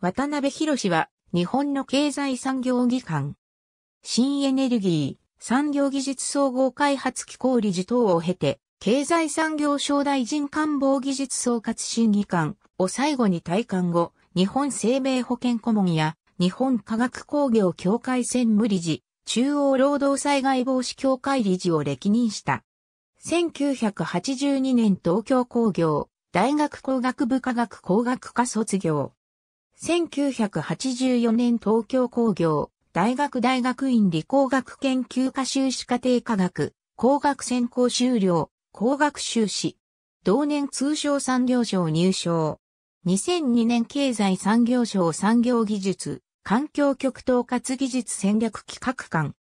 渡辺博は、日本の経済産業技官。新エネルギー、産業技術総合開発機構理事等を経て、経済産業省大臣官房技術総括審議官を最後に退官後、日本生命保険顧問や日本科学工業協会専務理事、中央労働災害防止協会理事を歴任した。1982年東京工業、大学工学部科学工学科卒業。1984年東京工業、大学大学院理工学研究科修士課程科学、工学専攻修了、工学修士。同年通商産業省入省。2002年経済産業省産業技術、環境局統括技術戦略企画官。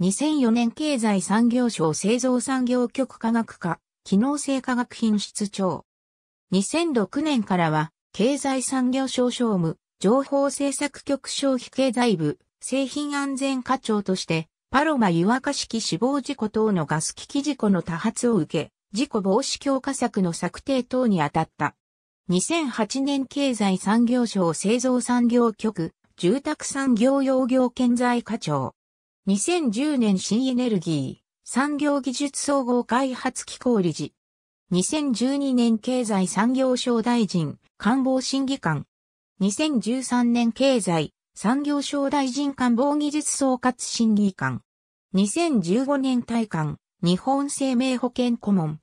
2004年経済産業省製造産業局科学科、機能性科学品質長。2006年からは、経済産業省商務、情報政策局消費経済部、製品安全課長として、パロマ湯沸かし器死亡事故等のガス機器事故の多発を受け、事故防止強化策の策定等に当たった。2008年経済産業省製造産業局、住宅産業用業建材課長。2010年新エネルギー、産業技術総合開発機構理事。2012年経済産業省大臣、官房審議官、2013年経済、産業省大臣官房技術総括審議官。2015年大官、日本生命保険顧問。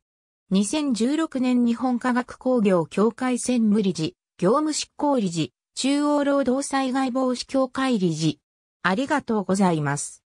2016年日本科学工業協会専務理事、業務執行理事、中央労働災害防止協会理事。ありがとうございます。